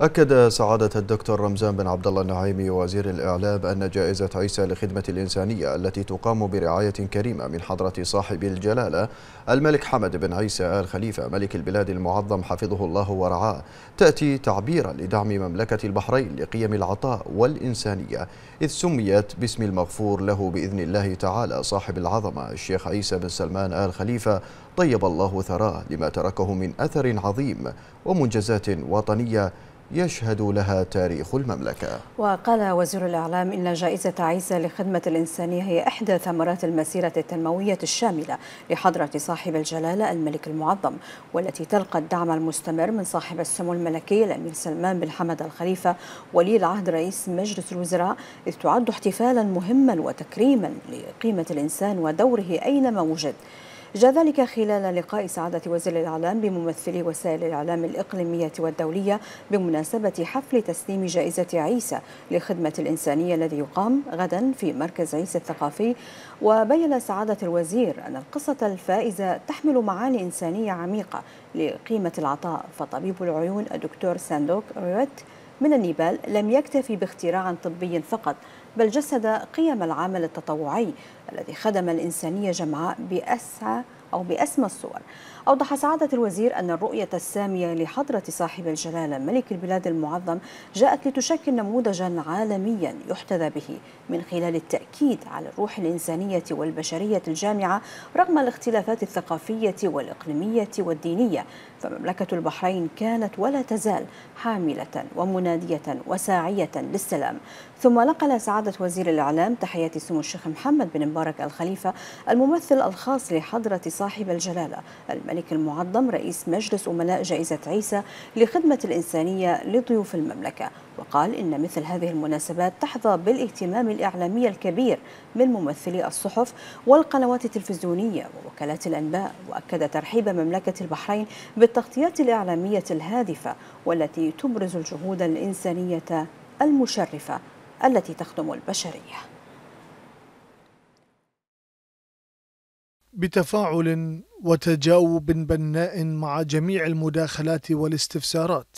أكد سعادة الدكتور رمزان بن عبد الله النعيمي وزير الإعلام أن جائزة عيسى لخدمة الإنسانية التي تقام برعاية كريمة من حضرة صاحب الجلالة الملك حمد بن عيسى آل خليفة ملك البلاد المعظم حفظه الله ورعاه تأتي تعبيرا لدعم مملكة البحرين لقيم العطاء والإنسانية إذ سميت باسم المغفور له بإذن الله تعالى صاحب العظمة الشيخ عيسى بن سلمان آل خليفة طيب الله ثراه لما تركه من أثر عظيم ومنجزات وطنية يشهد لها تاريخ المملكة وقال وزير الإعلام إن جائزة عيسى لخدمة الإنسانية هي إحدى ثمرات المسيرة التنموية الشاملة لحضرة صاحب الجلالة الملك المعظم والتي تلقى الدعم المستمر من صاحب السمو الملكي الأمير سلمان بن حمد الخليفة ولي العهد رئيس مجلس الوزراء إذ تعد احتفالا مهما وتكريما لقيمة الإنسان ودوره أينما وجد جاء ذلك خلال لقاء سعادة وزير الإعلام بممثلي وسائل الإعلام الإقليمية والدولية بمناسبة حفل تسليم جائزة عيسى لخدمة الإنسانية الذي يقام غدا في مركز عيسى الثقافي وبين سعادة الوزير أن القصة الفائزة تحمل معاني إنسانية عميقة لقيمة العطاء فطبيب العيون الدكتور ساندوك ريوت من النيبال لم يكتفي باختراع طبي فقط بل جسد قيم العمل التطوعي الذي خدم الإنسانية جمعاء بأسعى أو بأسمى الصور أوضح سعادة الوزير أن الرؤية السامية لحضرة صاحب الجلالة ملك البلاد المعظم جاءت لتشكل نموذجا عالميا يحتذى به من خلال التأكيد على الروح الإنسانية والبشرية الجامعة رغم الاختلافات الثقافية والإقليمية والدينية فمملكة البحرين كانت ولا تزال حاملة ومنادية وساعية للسلام ثم نقل سعادة وزير الإعلام تحية سمو الشيخ محمد بن مبارك الخليفة الممثل الخاص لحضرة صاحب الجلالة الملك الملك المعظم رئيس مجلس أملاء جائزة عيسى لخدمة الإنسانية لضيوف المملكة وقال إن مثل هذه المناسبات تحظى بالاهتمام الإعلامي الكبير من ممثلي الصحف والقنوات التلفزيونية ووكالات الأنباء وأكد ترحيب مملكة البحرين بالتغطيات الإعلامية الهادفة والتي تبرز الجهود الإنسانية المشرفة التي تخدم البشريه بتفاعل وتجاوب بناء مع جميع المداخلات والاستفسارات.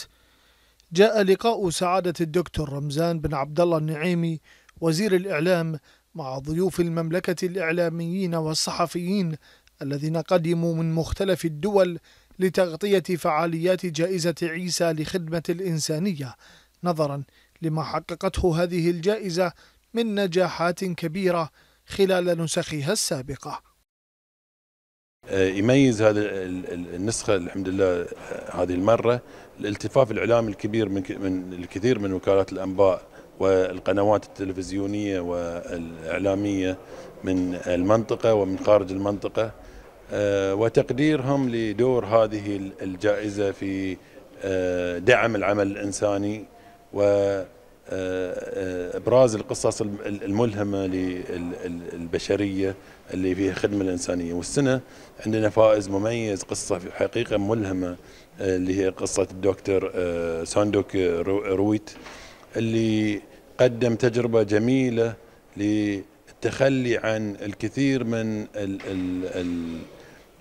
جاء لقاء سعادة الدكتور رمزان بن عبد الله النعيمي وزير الإعلام مع ضيوف المملكة الإعلاميين والصحفيين الذين قدموا من مختلف الدول لتغطية فعاليات جائزة عيسى لخدمة الإنسانية نظرا لما حققته هذه الجائزة من نجاحات كبيرة خلال نسخها السابقة آه، يميز هذا النسخه الحمد لله آه، هذه المره الالتفاف الاعلامي الكبير من من الكثير من وكالات الانباء والقنوات التلفزيونيه والاعلاميه من المنطقه ومن خارج المنطقه آه، وتقديرهم لدور هذه الجائزه في دعم العمل الانساني و آه، آه، ابراز القصص الملهمه للبشريه اللي فيها خدمه الانسانيه والسنه عندنا فائز مميز قصه في حقيقه ملهمه آه، اللي هي قصه الدكتور ساندوك رويت اللي قدم تجربه جميله للتخلي عن الكثير من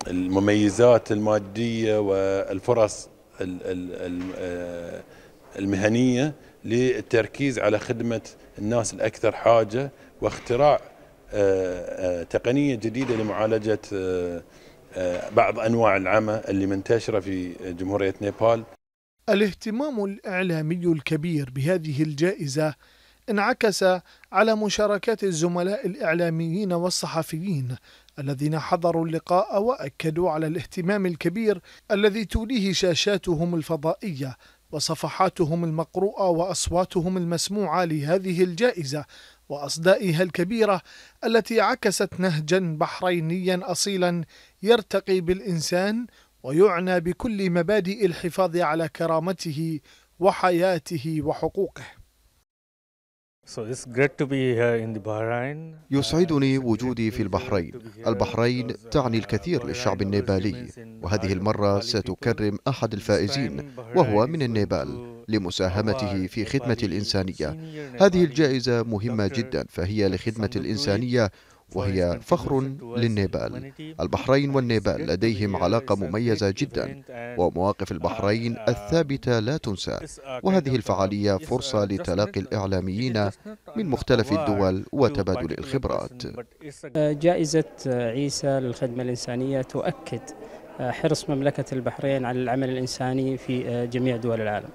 المميزات الماديه والفرص المهنيه للتركيز على خدمه الناس الاكثر حاجه واختراع آه، آه، تقنيه جديده لمعالجه آه، بعض انواع العمى اللي منتشره في جمهوريه نيبال. الاهتمام الاعلامي الكبير بهذه الجائزه انعكس على مشاركات الزملاء الاعلاميين والصحفيين الذين حضروا اللقاء واكدوا على الاهتمام الكبير الذي توليه شاشاتهم الفضائيه وصفحاتهم المقروءة وأصواتهم المسموعة لهذه الجائزة وأصدائها الكبيرة التي عكست نهجا بحرينيا أصيلا يرتقي بالإنسان ويعنى بكل مبادئ الحفاظ على كرامته وحياته وحقوقه يسعدني وجودي في البحرين البحرين تعني الكثير للشعب النيبالي وهذه المرة ستكرم أحد الفائزين وهو من النيبال لمساهمته في خدمة الإنسانية هذه الجائزة مهمة جدا فهي لخدمة الإنسانية وهي فخر للنيبال البحرين والنيبال لديهم علاقة مميزة جدا ومواقف البحرين الثابتة لا تنسى وهذه الفعالية فرصة لتلاقي الإعلاميين من مختلف الدول وتبادل الخبرات جائزة عيسى للخدمة الإنسانية تؤكد حرص مملكة البحرين على العمل الإنساني في جميع دول العالم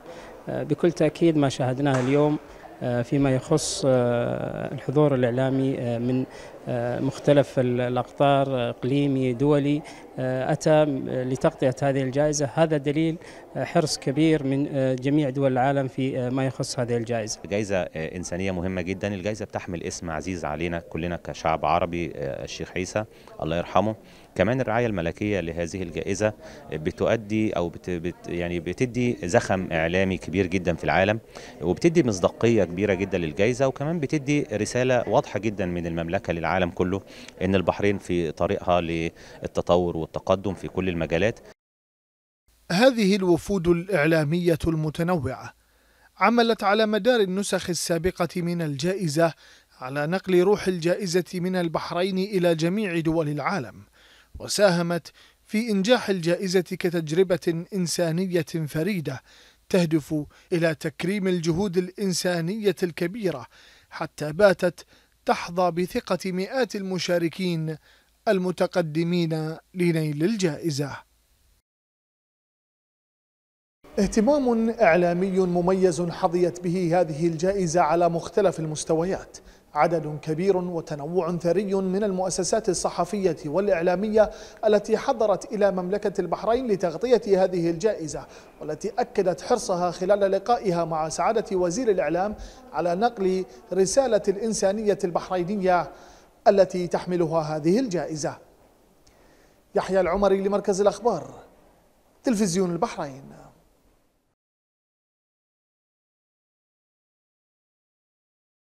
بكل تأكيد ما شاهدناه اليوم فيما يخص الحضور الإعلامي من آه، مختلف الأقطار آه، إقليمي دولي آه، أتى لتغطية هذه الجائزة هذا دليل حرص كبير من جميع دول العالم في ما يخص هذه الجائزة جائزة إنسانية مهمة جدا الجائزة بتحمل اسم عزيز علينا كلنا كشعب عربي الشيخ عيسى الله يرحمه كمان الرعاية الملكية لهذه الجائزة بتؤدي أو بت بت يعني بتدي زخم إعلامي كبير جدا في العالم وبتدي مصداقية كبيرة جدا للجائزة وكمان بتدي رسالة واضحة جدا من المملكة للعالم العالم كله ان البحرين في طريقها للتطور والتقدم في كل المجالات هذه الوفود الإعلامية المتنوعة عملت على مدار النسخ السابقة من الجائزة على نقل روح الجائزة من البحرين إلى جميع دول العالم وساهمت في إنجاح الجائزة كتجربة إنسانية فريدة تهدف إلى تكريم الجهود الإنسانية الكبيرة حتى باتت تحظى بثقة مئات المشاركين المتقدمين لنيل الجائزة اهتمام إعلامي مميز حظيت به هذه الجائزة على مختلف المستويات عدد كبير وتنوع ثري من المؤسسات الصحفية والإعلامية التي حضرت إلى مملكة البحرين لتغطية هذه الجائزة والتي أكدت حرصها خلال لقائها مع سعادة وزير الإعلام على نقل رسالة الإنسانية البحرينية التي تحملها هذه الجائزة يحيى العمري لمركز الأخبار تلفزيون البحرين